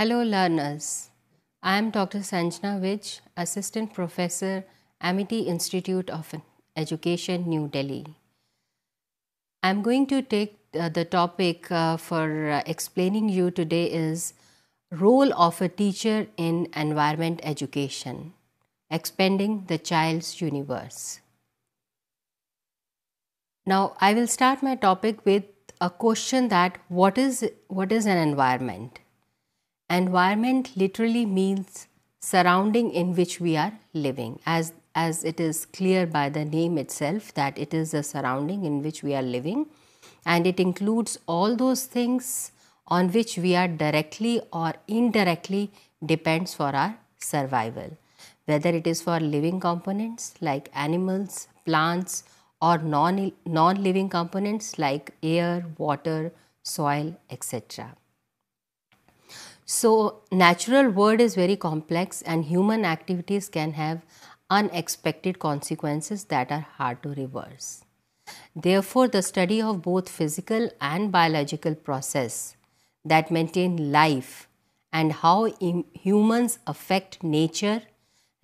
Hello, learners. I am Dr. Sanjana Vich, Assistant Professor, Amity Institute of Education, New Delhi. I am going to take uh, the topic uh, for uh, explaining you today is role of a teacher in environment education, expanding the child's universe. Now, I will start my topic with a question that what is, what is an environment? Environment literally means surrounding in which we are living, as, as it is clear by the name itself that it is the surrounding in which we are living, and it includes all those things on which we are directly or indirectly depends for our survival whether it is for living components like animals plants or non non living components like air water soil etc so, natural world is very complex and human activities can have unexpected consequences that are hard to reverse. Therefore, the study of both physical and biological process that maintain life and how humans affect nature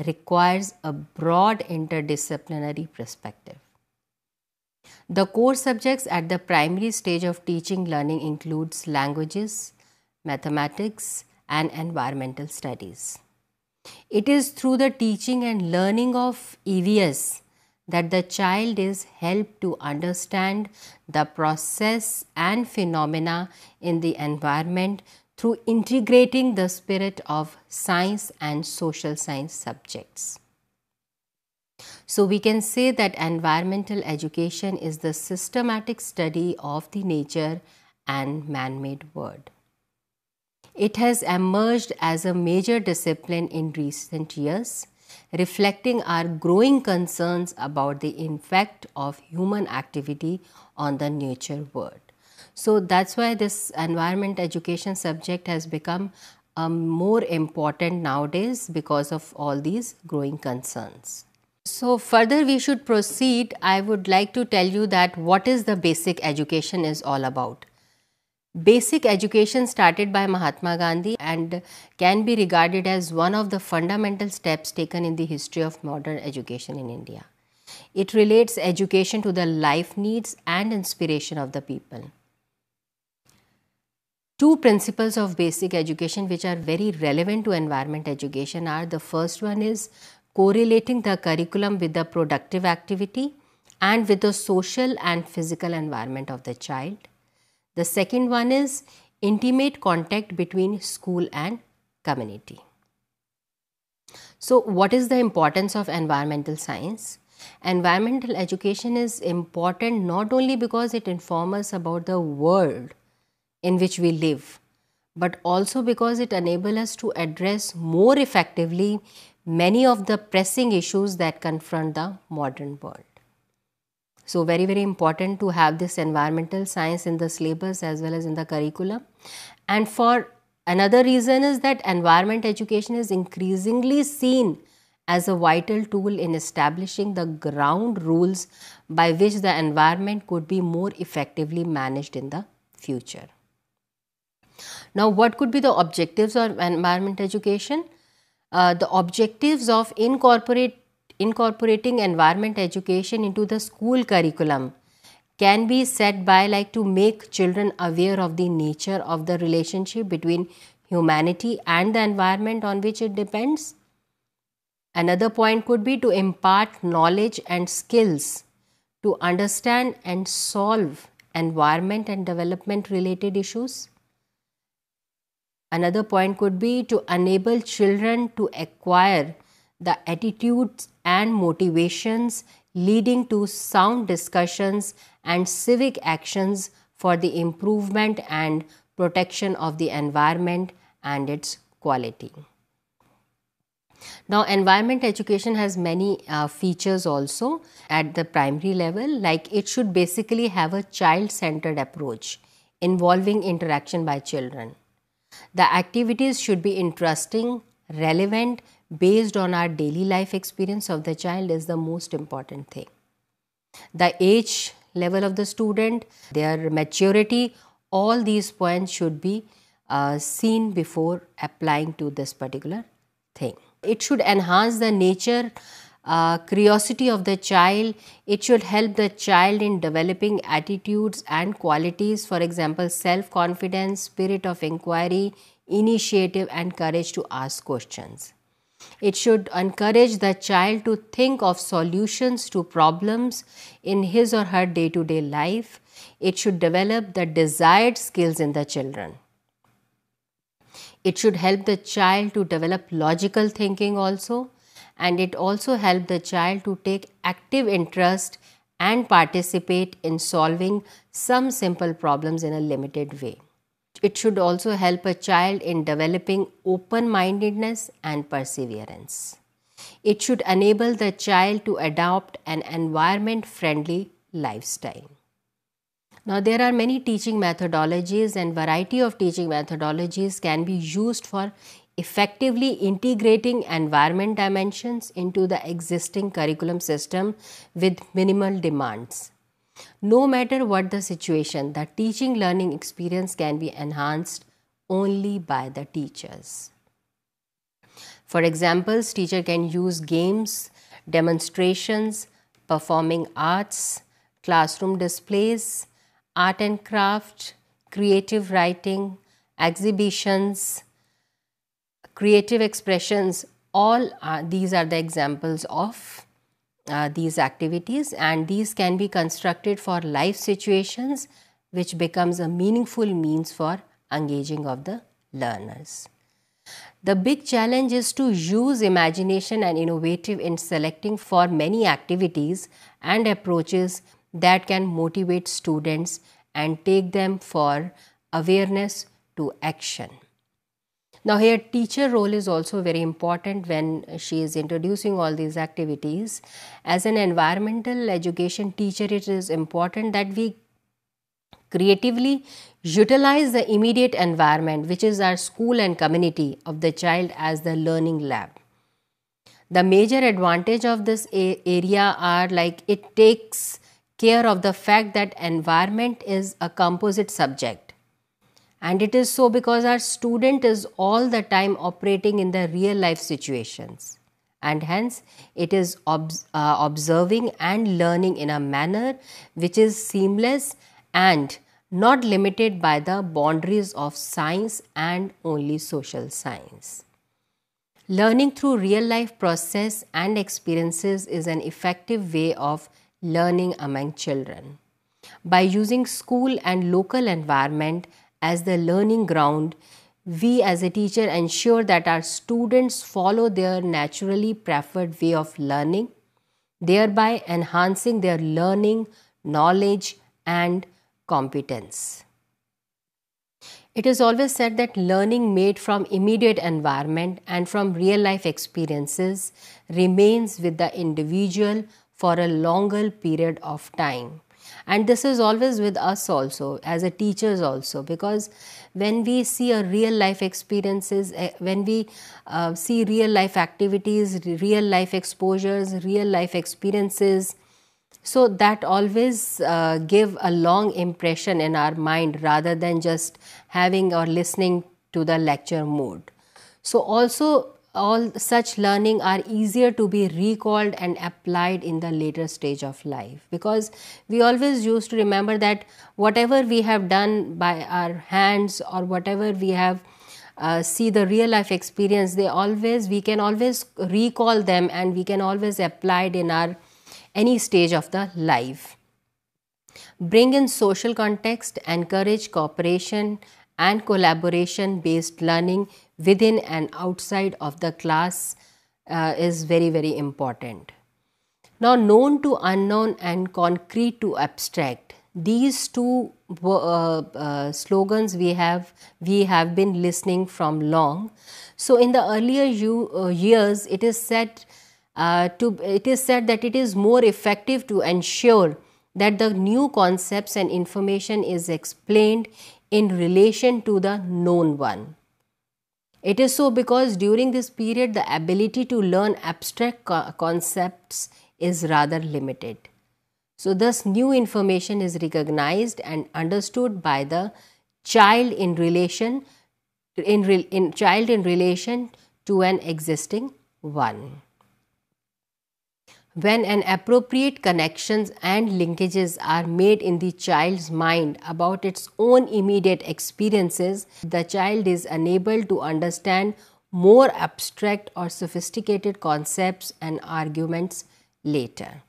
requires a broad interdisciplinary perspective. The core subjects at the primary stage of teaching learning includes languages, mathematics, and environmental studies. It is through the teaching and learning of EVS that the child is helped to understand the process and phenomena in the environment through integrating the spirit of science and social science subjects. So we can say that environmental education is the systematic study of the nature and man-made world it has emerged as a major discipline in recent years, reflecting our growing concerns about the impact of human activity on the nature world. So that's why this environment education subject has become um, more important nowadays because of all these growing concerns. So further we should proceed, I would like to tell you that what is the basic education is all about. Basic education started by Mahatma Gandhi and can be regarded as one of the fundamental steps taken in the history of modern education in India. It relates education to the life needs and inspiration of the people. Two principles of basic education which are very relevant to environment education are the first one is correlating the curriculum with the productive activity and with the social and physical environment of the child. The second one is intimate contact between school and community. So, what is the importance of environmental science? Environmental education is important not only because it informs us about the world in which we live, but also because it enables us to address more effectively many of the pressing issues that confront the modern world. So very very important to have this environmental science in the syllabus as well as in the curriculum. And for another reason is that environment education is increasingly seen as a vital tool in establishing the ground rules by which the environment could be more effectively managed in the future. Now what could be the objectives of environment education? Uh, the objectives of incorporate incorporating environment education into the school curriculum can be set by like to make children aware of the nature of the relationship between humanity and the environment on which it depends. Another point could be to impart knowledge and skills to understand and solve environment and development related issues. Another point could be to enable children to acquire the attitudes and motivations leading to sound discussions and civic actions for the improvement and protection of the environment and its quality. Now, environment education has many uh, features also at the primary level, like it should basically have a child centered approach involving interaction by children. The activities should be interesting, relevant, based on our daily life experience of the child is the most important thing. The age level of the student, their maturity, all these points should be uh, seen before applying to this particular thing. It should enhance the nature, uh, curiosity of the child. It should help the child in developing attitudes and qualities, for example, self confidence, spirit of inquiry, initiative, and courage to ask questions. It should encourage the child to think of solutions to problems in his or her day to day life. It should develop the desired skills in the children. It should help the child to develop logical thinking also, and it also help the child to take active interest and participate in solving some simple problems in a limited way it should also help a child in developing open mindedness and perseverance. It should enable the child to adopt an environment friendly lifestyle. Now, there are many teaching methodologies, and variety of teaching methodologies can be used for effectively integrating environment dimensions into the existing curriculum system with minimal demands no matter what the situation, the teaching learning experience can be enhanced only by the teachers. For examples, teacher can use games, demonstrations, performing arts, classroom displays, art and craft, creative writing, exhibitions, creative expressions, all are, these are the examples of uh, these activities and these can be constructed for life situations which becomes a meaningful means for engaging of the learners. The big challenge is to use imagination and innovative in selecting for many activities and approaches that can motivate students and take them for awareness to action. Now, here teacher role is also very important when she is introducing all these activities. As an environmental education teacher, it is important that we creatively utilize the immediate environment, which is our school and community of the child as the learning lab. The major advantage of this area are like it takes care of the fact that environment is a composite subject and it is so because our student is all the time operating in the real life situations. And hence, it is ob- uh, observing and learning in a manner which is seamless and not limited by the boundaries of science and only social science. Learning through real life process and experiences is an effective way of learning among children. By using school and local environment as the learning ground, we as a teacher ensure that our students follow their naturally preferred way of learning, thereby enhancing their learning, knowledge, and competence. It is always said that learning made from immediate environment and from real life experiences remains with the individual for a longer period of time and this is always with us also as a teachers also because when we see a real life experiences eh, when we uh, see real life activities real life exposures real life experiences so that always uh, give a long impression in our mind rather than just having or listening to the lecture mode so also all such learning are easier to be recalled and applied in the later stage of life because we always used to remember that whatever we have done by our hands or whatever we have uh, see the real life experience they always we can always recall them and we can always apply it in our any stage of the life bring in social context encourage cooperation and collaboration based learning within and outside of the class uh, is very, very important. Now, known to unknown and concrete to abstract. These two uh, uh, slogans we have we have been listening from long. So, in the earlier you, uh, years, it is said uh, to it is said that it is more effective to ensure that the new concepts and information is explained in relation to the known one. It is so because during this period, the ability to learn abstract co concepts is rather limited. So, thus, new information is recognized and understood by the child in relation in, re in child in relation to an existing one. When an appropriate connections and linkages are made in the child's mind about its own immediate experiences, the child is enabled to understand more abstract or sophisticated concepts and arguments later.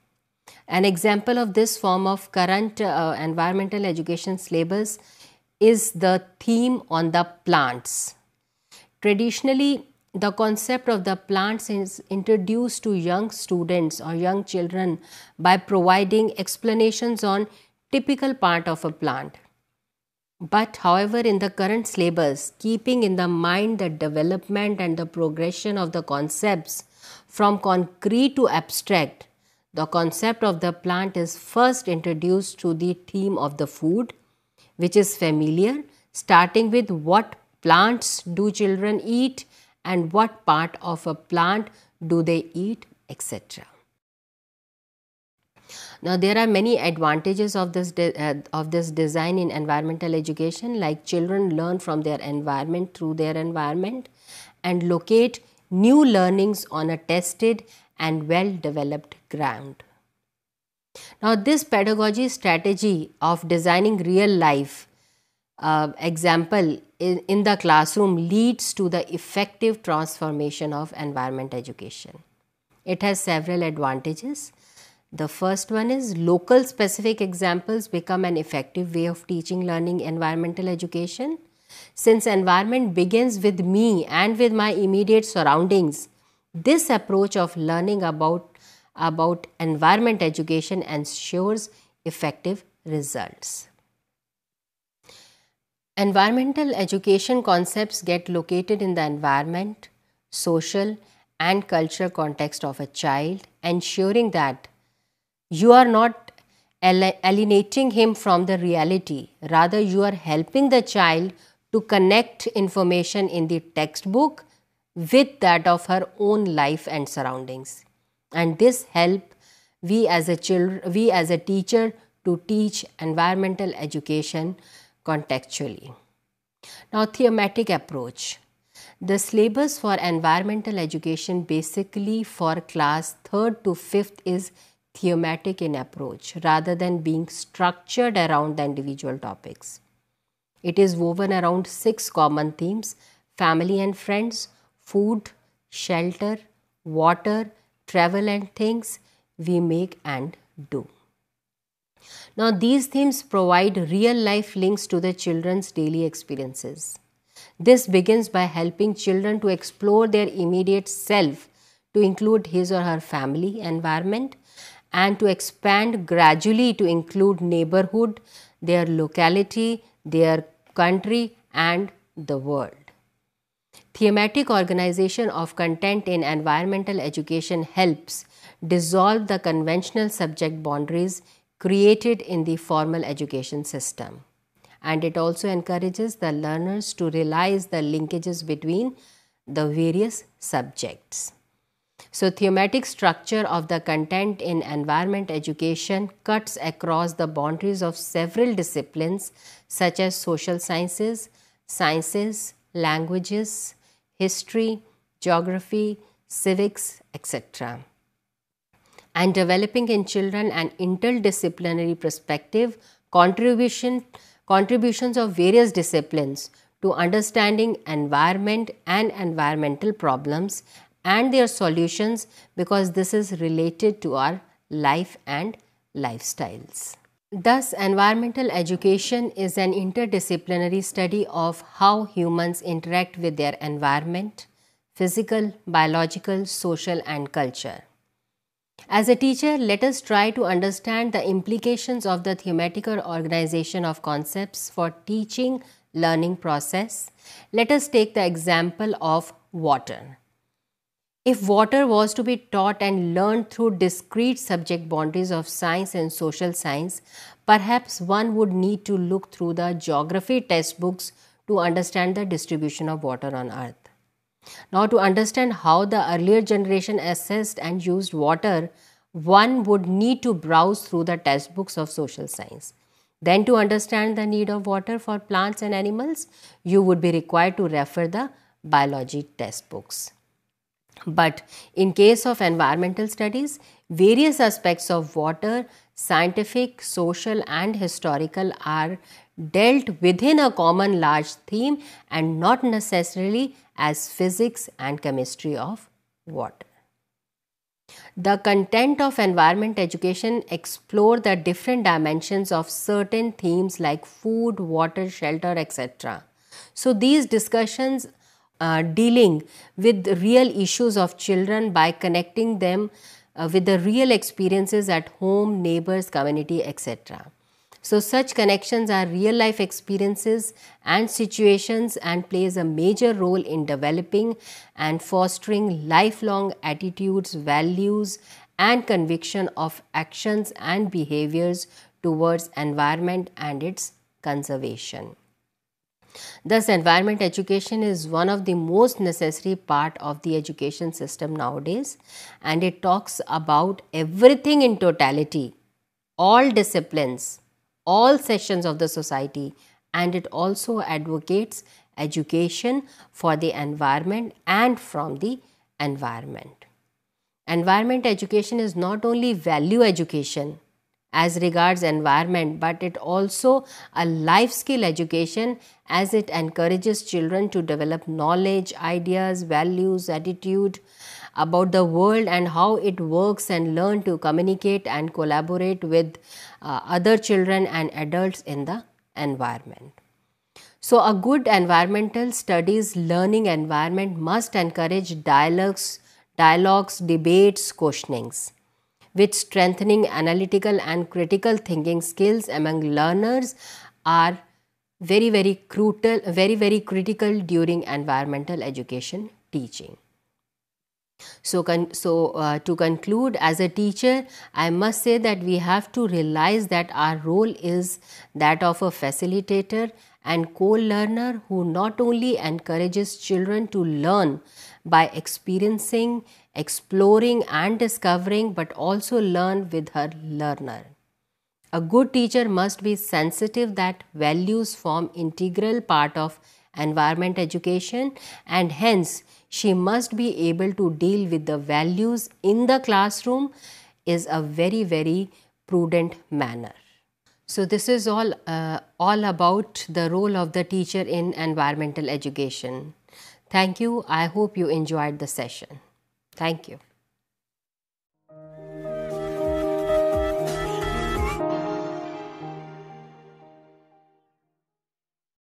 An example of this form of current uh, environmental education syllabus is the theme on the plants. Traditionally, the concept of the plants is introduced to young students or young children by providing explanations on typical part of a plant. But however, in the current syllabus, keeping in the mind the development and the progression of the concepts from concrete to abstract, the concept of the plant is first introduced to the theme of the food, which is familiar, starting with what plants do children eat and what part of a plant do they eat, etc. Now there are many advantages of this uh, of this design in environmental education like children learn from their environment through their environment and locate new learnings on a tested and well developed ground. Now this pedagogy strategy of designing real life uh, example in, in the classroom leads to the effective transformation of environment education. It has several advantages. The first one is local specific examples become an effective way of teaching learning environmental education. Since environment begins with me and with my immediate surroundings, this approach of learning about, about environment education ensures effective results. Environmental education concepts get located in the environment, social, and cultural context of a child, ensuring that you are not alienating him from the reality. Rather, you are helping the child to connect information in the textbook with that of her own life and surroundings. And this help we as a child, we as a teacher to teach environmental education contextually. Now, thematic approach. The syllabus for environmental education basically for class 3rd to 5th is thematic in approach rather than being structured around the individual topics. It is woven around six common themes family and friends, food, shelter, water, travel and things we make and do. Now, these themes provide real life links to the children's daily experiences. This begins by helping children to explore their immediate self to include his or her family environment and to expand gradually to include neighborhood, their locality, their country, and the world. Thematic organization of content in environmental education helps dissolve the conventional subject boundaries created in the formal education system. And it also encourages the learners to realize the linkages between the various subjects. So, thematic structure of the content in environment education cuts across the boundaries of several disciplines such as social sciences, sciences, languages, history, geography, civics, etc and developing in children an interdisciplinary perspective, contribution, contributions of various disciplines to understanding environment and environmental problems and their solutions because this is related to our life and lifestyles. Thus, environmental education is an interdisciplinary study of how humans interact with their environment, physical, biological, social and culture. As a teacher, let us try to understand the implications of the thematical organization of concepts for teaching learning process. Let us take the example of water. If water was to be taught and learned through discrete subject boundaries of science and social science, perhaps one would need to look through the geography textbooks to understand the distribution of water on earth. Now, to understand how the earlier generation assessed and used water, one would need to browse through the textbooks of social science. Then to understand the need of water for plants and animals, you would be required to refer the biology textbooks. But in case of environmental studies, various aspects of water scientific, social, and historical, are dealt within a common large theme and not necessarily as physics and chemistry of water. The content of environment education explore the different dimensions of certain themes like food, water, shelter, etc. So these discussions uh, dealing with real issues of children by connecting them uh, with the real experiences at home, neighbors, community, etc. So such connections are real life experiences and situations and plays a major role in developing and fostering lifelong attitudes, values and conviction of actions and behaviors towards environment and its conservation. Thus, environment education is one of the most necessary part of the education system nowadays and it talks about everything in totality, all disciplines, all sections of the society and it also advocates education for the environment and from the environment. Environment education is not only value education as regards environment but it also a life skill education as it encourages children to develop knowledge ideas values attitude about the world and how it works and learn to communicate and collaborate with uh, other children and adults in the environment so a good environmental studies learning environment must encourage dialogues dialogues debates questionings which strengthening analytical and critical thinking skills among learners are very very crucial very very critical during environmental education teaching so so uh, to conclude as a teacher i must say that we have to realize that our role is that of a facilitator and co-learner who not only encourages children to learn by experiencing, exploring, and discovering, but also learn with her learner. A good teacher must be sensitive that values form integral part of environment education and hence she must be able to deal with the values in the classroom is a very very prudent manner. So this is all uh, all about the role of the teacher in environmental education. Thank you. I hope you enjoyed the session. Thank you.